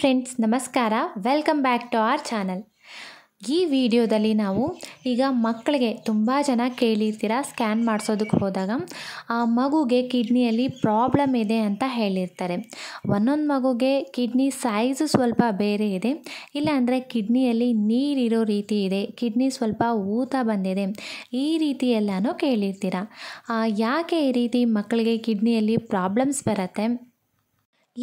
friends ನಮಸ್ಕಾರ welcome back to our channel ಈ ವಿಡಿಯೋದಲ್ಲಿ ನಾವು ಈಗ ಮಕ್ಕಳಿಗೆ ತುಂಬ ಜನ ಕೇಳಿರ್ತೀರ ಸ್ಕ್ಯಾನ್ ಮಾಡಿಸೋದಕ್ಕೆ ಹೋದಾಗ ಆ ಮಗುಗೆ ಕಿಡ್ನಿಯಲ್ಲಿ ಪ್ರಾಬ್ಲಮ್ ಇದೆ ಅಂತ ಹೇಳಿರ್ತಾರೆ ಒಂದೊಂದು ಮಗುಗೆ ಕಿಡ್ನಿ ಸೈಜು ಸ್ವಲ್ಪ ಬೇರೆ ಇದೆ ಇಲ್ಲಾಂದರೆ ಕಿಡ್ನಿಯಲ್ಲಿ ನೀರಿರೋ ರೀತಿ ಇದೆ ಕಿಡ್ನಿ ಸ್ವಲ್ಪ ಊತ ಬಂದಿದೆ ಈ ರೀತಿ ಎಲ್ಲನೂ ಕೇಳಿರ್ತೀರ ಯಾಕೆ ಈ ರೀತಿ ಮಕ್ಕಳಿಗೆ ಕಿಡ್ನಿಯಲ್ಲಿ ಪ್ರಾಬ್ಲಮ್ಸ್ ಬರುತ್ತೆ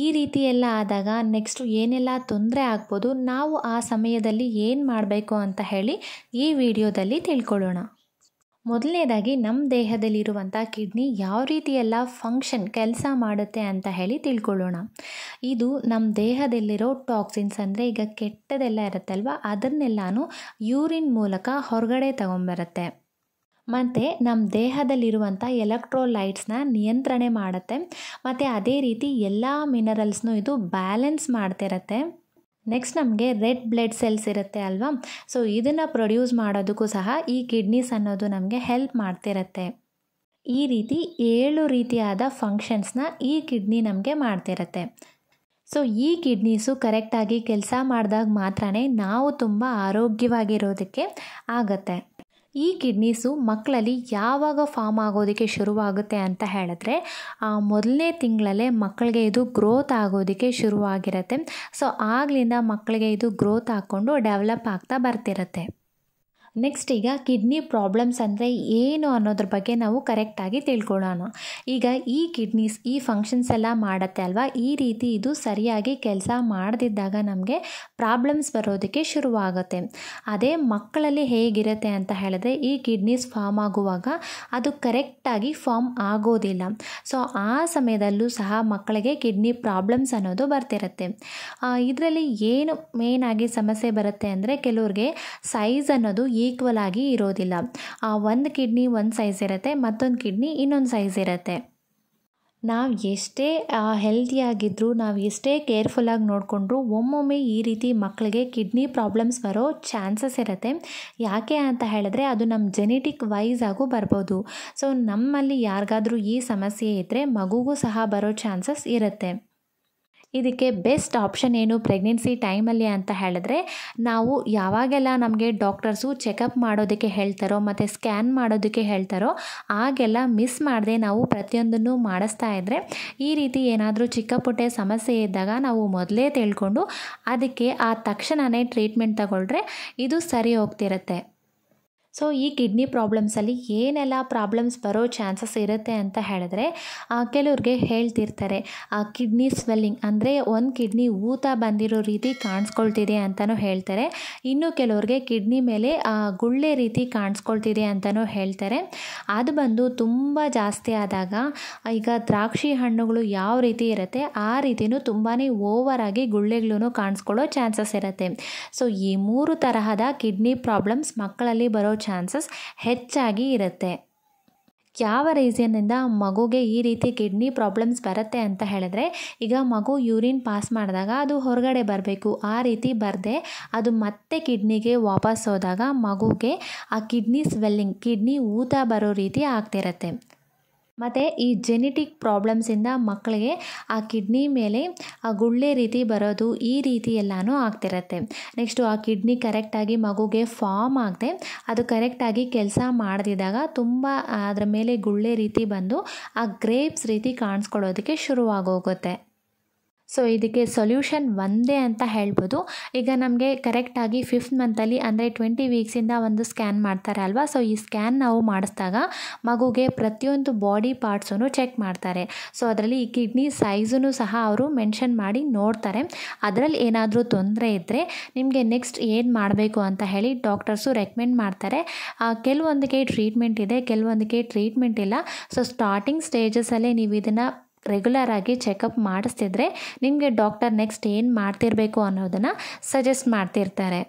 ಈ ರೀತಿ ಎಲ್ಲ ಆದಾಗ ನೆಕ್ಸ್ಟು ಏನೆಲ್ಲ ತೊಂದರೆ ಆಗ್ಬೋದು ನಾವು ಆ ಸಮಯದಲ್ಲಿ ಏನು ಮಾಡಬೇಕು ಅಂತ ಹೇಳಿ ಈ ವಿಡಿಯೋದಲ್ಲಿ ತಿಳ್ಕೊಳ್ಳೋಣ ಮೊದಲನೇದಾಗಿ ನಮ್ಮ ದೇಹದಲ್ಲಿರುವಂಥ ಕಿಡ್ನಿ ಯಾವ ರೀತಿ ಫಂಕ್ಷನ್ ಕೆಲಸ ಮಾಡುತ್ತೆ ಅಂತ ಹೇಳಿ ತಿಳ್ಕೊಳ್ಳೋಣ ಇದು ನಮ್ಮ ದೇಹದಲ್ಲಿರೋ ಟಾಕ್ಸಿನ್ಸ್ ಅಂದರೆ ಈಗ ಕೆಟ್ಟದೆಲ್ಲ ಇರುತ್ತಲ್ವ ಅದನ್ನೆಲ್ಲನೂ ಯೂರಿನ್ ಮೂಲಕ ಹೊರಗಡೆ ತಗೊಂಬರುತ್ತೆ ಮತ್ತು ನಮ್ಮ ದೇಹದಲ್ಲಿರುವಂಥ ಎಲೆಕ್ಟ್ರೋಲೈಟ್ಸ್ನ ನಿಯಂತ್ರಣೆ ಮಾಡುತ್ತೆ ಮತ್ತು ಅದೇ ರೀತಿ ಎಲ್ಲ ಮಿನರಲ್ಸ್ನು ಇದು ಬ್ಯಾಲೆನ್ಸ್ ಮಾಡ್ತಿರತ್ತೆ ನೆಕ್ಸ್ಟ್ ನಮಗೆ ರೆಡ್ ಬ್ಲಡ್ ಸೆಲ್ಸ್ ಇರುತ್ತೆ ಅಲ್ವಾ ಸೊ ಇದನ್ನು ಪ್ರೊಡ್ಯೂಸ್ ಮಾಡೋದಕ್ಕೂ ಸಹ ಈ ಕಿಡ್ನೀಸ್ ಅನ್ನೋದು ನಮಗೆ ಹೆಲ್ಪ್ ಮಾಡ್ತಿರತ್ತೆ ಈ ರೀತಿ ಏಳು ರೀತಿಯಾದ ಫಂಕ್ಷನ್ಸ್ನ ಈ ಕಿಡ್ನಿ ನಮಗೆ ಮಾಡ್ತಿರತ್ತೆ ಸೊ ಈ ಕಿಡ್ನೀಸು ಕರೆಕ್ಟಾಗಿ ಕೆಲಸ ಮಾಡಿದಾಗ ಮಾತ್ರ ನಾವು ತುಂಬ ಆರೋಗ್ಯವಾಗಿರೋದಕ್ಕೆ ಆಗತ್ತೆ ಈ ಕಿಡ್ನೀಸು ಮಕ್ಕಳಲ್ಲಿ ಯಾವಾಗ ಫಾರ್ಮ್ ಆಗೋದಕ್ಕೆ ಶುರುವಾಗುತ್ತೆ ಅಂತ ಹೇಳಿದ್ರೆ ಮೊದಲನೇ ತಿಂಗಳಲ್ಲೇ ಮಕ್ಕಳಿಗೆ ಇದು ಗ್ರೋತ್ ಆಗೋದಕ್ಕೆ ಶುರುವಾಗಿರುತ್ತೆ ಸೊ ಆಗಲಿಂದ ಮಕ್ಕಳಿಗೆ ಇದು ಗ್ರೋತ್ ಹಾಕ್ಕೊಂಡು ಡೆವಲಪ್ ಆಗ್ತಾ ಬರ್ತಿರುತ್ತೆ ನೆಕ್ಸ್ಟ್ ಈಗ ಕಿಡ್ನಿ ಪ್ರಾಬ್ಲಮ್ಸ್ ಅಂದರೆ ಏನು ಅನ್ನೋದ್ರ ಬಗ್ಗೆ ನಾವು ಕರೆಕ್ಟಾಗಿ ತಿಳ್ಕೊಳ್ಳೋಣ ಈಗ ಈ ಕಿಡ್ನೀಸ್ ಈ ಫಂಕ್ಷನ್ಸ್ ಎಲ್ಲ ಮಾಡುತ್ತೆ ಅಲ್ವಾ ಈ ರೀತಿ ಇದು ಸರಿಯಾಗಿ ಕೆಲಸ ಮಾಡದಿದ್ದಾಗ ನಮಗೆ ಪ್ರಾಬ್ಲಮ್ಸ್ ಬರೋದಕ್ಕೆ ಶುರುವಾಗುತ್ತೆ ಅದೇ ಮಕ್ಕಳಲ್ಲಿ ಹೇಗಿರುತ್ತೆ ಅಂತ ಹೇಳಿದ್ರೆ ಈ ಕಿಡ್ನೀಸ್ ಫಾರ್ಮ್ ಆಗುವಾಗ ಅದು ಕರೆಕ್ಟಾಗಿ ಫಾರ್ಮ್ ಆಗೋದಿಲ್ಲ ಸೊ ಆ ಸಮಯದಲ್ಲೂ ಸಹ ಮಕ್ಕಳಿಗೆ ಕಿಡ್ನಿ ಪ್ರಾಬ್ಲಮ್ಸ್ ಅನ್ನೋದು ಬರ್ತಿರುತ್ತೆ ಇದರಲ್ಲಿ ಏನು ಮೇನಾಗಿ ಆಗಿ ಸಮಸ್ಯೆ ಬರುತ್ತೆ ಅಂದರೆ ಕೆಲವ್ರಿಗೆ ಸೈಜ್ ಅನ್ನೋದು ಈಕ್ವಲ್ ಆಗಿ ಇರೋದಿಲ್ಲ ಆ ಒಂದು ಕಿಡ್ನಿ ಒಂದು ಸೈಜ್ ಇರುತ್ತೆ ಮತ್ತೊಂದು ಕಿಡ್ನಿ ಇನ್ನೊಂದು ಸೈಜ್ ಇರುತ್ತೆ ನಾವು ಎಷ್ಟೇ ಹೆಲ್ತಿಯಾಗಿದ್ದರೂ ನಾವು ಎಷ್ಟೇ ಕೇರ್ಫುಲ್ಲಾಗಿ ನೋಡಿಕೊಂಡ್ರು ಒಮ್ಮೊಮ್ಮೆ ಈ ರೀತಿ ಮಕ್ಕಳಿಗೆ ಕಿಡ್ನಿ ಪ್ರಾಬ್ಲಮ್ಸ್ ಬರೋ ಚಾನ್ಸಸ್ ಇರುತ್ತೆ ಯಾಕೆ ಅಂತ ಹೇಳಿದ್ರೆ ಅದು ನಮ್ಮ ಜೆನೆಟಿಕ್ ವೈಸ್ ಆಗು ಬರ್ಬೋದು ಸೊ ನಮ್ಮಲ್ಲಿ ಯಾರಿಗಾದರೂ ಈ ಸಮಸ್ಯೆ ಇದ್ದರೆ ಮಗುಗೂ ಸಹ ಬರೋ ಚಾನ್ಸಸ್ ಇರುತ್ತೆ ಇದಕ್ಕೆ ಬೆಸ್ಟ್ ಆಪ್ಷನ್ ಏನು ಪ್ರೆಗ್ನೆನ್ಸಿ ಟೈಮಲ್ಲಿ ಅಂತ ಹೇಳಿದ್ರೆ ನಾವು ಯಾವಾಗೆಲ್ಲ ನಮಗೆ ಡಾಕ್ಟರ್ಸು ಚೆಕಪ್ ಮಾಡೋದಕ್ಕೆ ಹೇಳ್ತಾರೋ ಮತ್ತು ಸ್ಕ್ಯಾನ್ ಮಾಡೋದಕ್ಕೆ ಹೇಳ್ತಾರೋ ಆಗೆಲ್ಲ ಮಿಸ್ ಮಾಡದೆ ನಾವು ಪ್ರತಿಯೊಂದನ್ನು ಮಾಡಿಸ್ತಾ ಇದ್ದರೆ ಈ ರೀತಿ ಏನಾದರೂ ಚಿಕ್ಕ ಪುಟ್ಟ ಸಮಸ್ಯೆ ಇದ್ದಾಗ ನಾವು ಮೊದಲೇ ತಿಳ್ಕೊಂಡು ಅದಕ್ಕೆ ಆ ತಕ್ಷಣವೇ ಟ್ರೀಟ್ಮೆಂಟ್ ತಗೊಳ್ರೆ ಇದು ಸರಿ ಹೋಗ್ತಿರುತ್ತೆ ಸೊ ಈ ಕಿಡ್ನಿ ಪ್ರಾಬ್ಲಮ್ಸಲ್ಲಿ ಏನೆಲ್ಲ ಪ್ರಾಬ್ಲಮ್ಸ್ ಬರೋ ಚಾನ್ಸಸ್ ಇರುತ್ತೆ ಅಂತ ಹೇಳಿದ್ರೆ ಕೆಲವ್ರಿಗೆ ಹೇಳ್ತಿರ್ತಾರೆ ಆ ಕಿಡ್ನಿ ಸ್ವೆಲ್ಲಿಂಗ್ ಅಂದರೆ ಒಂದು ಕಿಡ್ನಿ ಊತ ಬಂದಿರೋ ರೀತಿ ಕಾಣಿಸ್ಕೊಳ್ತಿದೆ ಅಂತಲೂ ಹೇಳ್ತಾರೆ ಇನ್ನು ಕೆಲವ್ರಿಗೆ ಕಿಡ್ನಿ ಮೇಲೆ ಗುಳ್ಳೆ ರೀತಿ ಕಾಣಿಸ್ಕೊಳ್ತಿದೆ ಅಂತಲೂ ಹೇಳ್ತಾರೆ ಅದು ಬಂದು ತುಂಬ ಜಾಸ್ತಿ ಆದಾಗ ಈಗ ದ್ರಾಕ್ಷಿ ಹಣ್ಣುಗಳು ಯಾವ ರೀತಿ ಇರುತ್ತೆ ಆ ರೀತಿಯೂ ತುಂಬಾ ಓವರ್ ಆಗಿ ಗುಳ್ಳೆಗಳೂ ಕಾಣಿಸ್ಕೊಳ್ಳೋ ಚಾನ್ಸಸ್ ಇರುತ್ತೆ ಸೊ ಈ ಮೂರು ತರಹದ ಕಿಡ್ನಿ ಪ್ರಾಬ್ಲಮ್ಸ್ ಮಕ್ಕಳಲ್ಲಿ ಬರೋ ಚಾನ್ಸಸ್ ಹೆಚ್ಚಾಗಿ ಇರುತ್ತೆ ಯಾವ ರೀಸನ್ನಿಂದ ಮಗುಗೆ ಈ ರೀತಿ ಕಿಡ್ನಿ ಪ್ರಾಬ್ಲಮ್ಸ್ ಬರುತ್ತೆ ಅಂತ ಹೇಳಿದ್ರೆ ಈಗ ಮಗು ಯೂರಿನ್ ಪಾಸ್ ಮಾಡಿದಾಗ ಅದು ಹೊರಗಡೆ ಬರಬೇಕು ಆ ರೀತಿ ಬರದೆ ಅದು ಮತ್ತೆ ಕಿಡ್ನಿಗೆ ವಾಪಸ್ ಹೋದಾಗ ಮಗುಗೆ ಆ ಕಿಡ್ನಿ ಸ್ವೆಲ್ಲಿಂಗ್ ಕಿಡ್ನಿ ಊತ ಬರೋ ರೀತಿ ಆಗ್ತಿರತ್ತೆ ಮತ್ತು ಈ ಜೆನೆಟಿಕ್ ಪ್ರಾಬ್ಲಮ್ಸಿಂದ ಮಕ್ಕಳಿಗೆ ಆ ಕಿಡ್ನಿ ಮೇಲೆ ಆ ಗುಳ್ಳೆ ರೀತಿ ಬರೋದು ಈ ರೀತಿ ಎಲ್ಲನೂ ಆಗ್ತಿರತ್ತೆ ನೆಕ್ಸ್ಟು ಆ ಕಿಡ್ನಿ ಕರೆಕ್ಟಾಗಿ ಮಗುಗೆ ಫಾರ್ಮ್ ಆಗದೆ ಅದು ಕರೆಕ್ಟಾಗಿ ಕೆಲಸ ಮಾಡದಿದ್ದಾಗ ತುಂಬ ಅದರ ಮೇಲೆ ಗುಳ್ಳೆ ರೀತಿ ಬಂದು ಆ ಗ್ರೇಪ್ಸ್ ರೀತಿ ಕಾಣಿಸ್ಕೊಳ್ಳೋದಕ್ಕೆ ಶುರುವಾಗೋಗುತ್ತೆ ಸೊ ಇದಕ್ಕೆ ಸೊಲ್ಯೂಷನ್ ಒಂದೇ ಅಂತ ಹೇಳ್ಬೋದು ಈಗ ನಮಗೆ ಕರೆಕ್ಟಾಗಿ ಫಿಫ್ತ್ ಮಂತಲ್ಲಿ ಅಂದರೆ ಟ್ವೆಂಟಿ ವೀಕ್ಸಿಂದ ಒಂದು ಸ್ಕ್ಯಾನ್ ಮಾಡ್ತಾರೆ ಅಲ್ವಾ ಸೊ ಈ ಸ್ಕ್ಯಾನ್ ನಾವು ಮಾಡಿಸಿದಾಗ ಮಗುಗೆ ಪ್ರತಿಯೊಂದು ಬಾಡಿ ಪಾರ್ಟ್ಸೂ ಚೆಕ್ ಮಾಡ್ತಾರೆ ಸೊ ಅದರಲ್ಲಿ ಈ ಕಿಡ್ನಿ ಸೈಜನ್ನು ಸಹ ಅವರು ಮೆನ್ಷನ್ ಮಾಡಿ ನೋಡ್ತಾರೆ ಅದರಲ್ಲಿ ಏನಾದರೂ ತೊಂದರೆ ಇದ್ದರೆ ನಿಮಗೆ ನೆಕ್ಸ್ಟ್ ಏನು ಮಾಡಬೇಕು ಅಂತ ಹೇಳಿ ಡಾಕ್ಟರ್ಸು ರೆಕಮೆಂಡ್ ಮಾಡ್ತಾರೆ ಕೆಲವೊಂದಕ್ಕೆ ಟ್ರೀಟ್ಮೆಂಟ್ ಇದೆ ಕೆಲವೊಂದಕ್ಕೆ ಟ್ರೀಟ್ಮೆಂಟ್ ಇಲ್ಲ ಸೊ ಸ್ಟಾರ್ಟಿಂಗ್ ಸ್ಟೇಜಸ್ಸಲ್ಲೇ ನೀವು ಇದನ್ನು ರೆಗ್ಯುಲರ್ ಆಗಿ ಚೆಕಪ್ ಮಾಡಿಸ್ತಿದ್ರೆ ನಿಮಗೆ ಡಾಕ್ಟರ್ ನೆಕ್ಸ್ಟ್ ಏನು ಮಾಡ್ತಿರಬೇಕು ಅನ್ನೋದನ್ನು ಸಜೆಸ್ಟ್ ಮಾಡ್ತಿರ್ತಾರೆ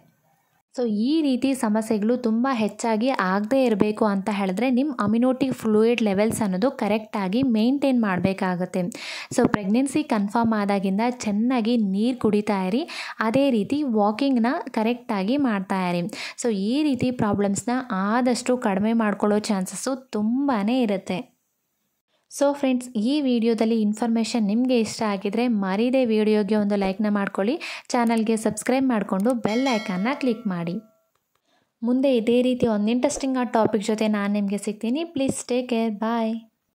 ಸೊ ಈ ರೀತಿ ಸಮಸ್ಯೆಗಳು ತುಂಬ ಹೆಚ್ಚಾಗಿ ಆಗದೇ ಇರಬೇಕು ಅಂತ ಹೇಳಿದ್ರೆ ನಿಮ್ಮ ಅಮ್ಯುನೋಟಿ ಫ್ಲೂಯಿಡ್ ಲೆವೆಲ್ಸ್ ಅನ್ನೋದು ಕರೆಕ್ಟಾಗಿ ಮೇಂಟೈನ್ ಮಾಡಬೇಕಾಗುತ್ತೆ ಸೊ ಪ್ರೆಗ್ನೆನ್ಸಿ ಕನ್ಫರ್ಮ್ ಆದಾಗಿಂದ ಚೆನ್ನಾಗಿ ನೀರು ಕುಡಿತಾ ಇರಿ ಅದೇ ರೀತಿ ವಾಕಿಂಗ್ನ ಕರೆಕ್ಟಾಗಿ ಮಾಡ್ತಾ ಇರಿ ಸೊ ಈ ರೀತಿ ಪ್ರಾಬ್ಲಮ್ಸ್ನ ಆದಷ್ಟು ಕಡಿಮೆ ಮಾಡ್ಕೊಳ್ಳೋ ಚಾನ್ಸಸ್ಸು ತುಂಬಾ ಇರುತ್ತೆ ಸೊ ಫ್ರೆಂಡ್ಸ್ ಈ ವಿಡಿಯೋದಲ್ಲಿ ಇನ್ಫಾರ್ಮೇಷನ್ ನಿಮಗೆ ಇಷ್ಟ ಆಗಿದರೆ ಮರೀದೇ ವಿಡಿಯೋಗೆ ಒಂದು ಲೈಕ್ನ ಮಾಡ್ಕೊಳ್ಳಿ ಚಾನಲ್ಗೆ ಸಬ್ಸ್ಕ್ರೈಬ್ ಮಾಡಿಕೊಂಡು ಬೆಲ್ ಐಕಾನ್ನ ಕ್ಲಿಕ್ ಮಾಡಿ ಮುಂದೆ ಇದೇ ರೀತಿ ಒಂದು ಇಂಟ್ರೆಸ್ಟಿಂಗ್ ಆ ಟಾಪಿಕ್ ಜೊತೆ ನಾನು ನಿಮಗೆ ಸಿಗ್ತೀನಿ ಪ್ಲೀಸ್ ಟೇಕ್ ಕೇರ್ ಬಾಯ್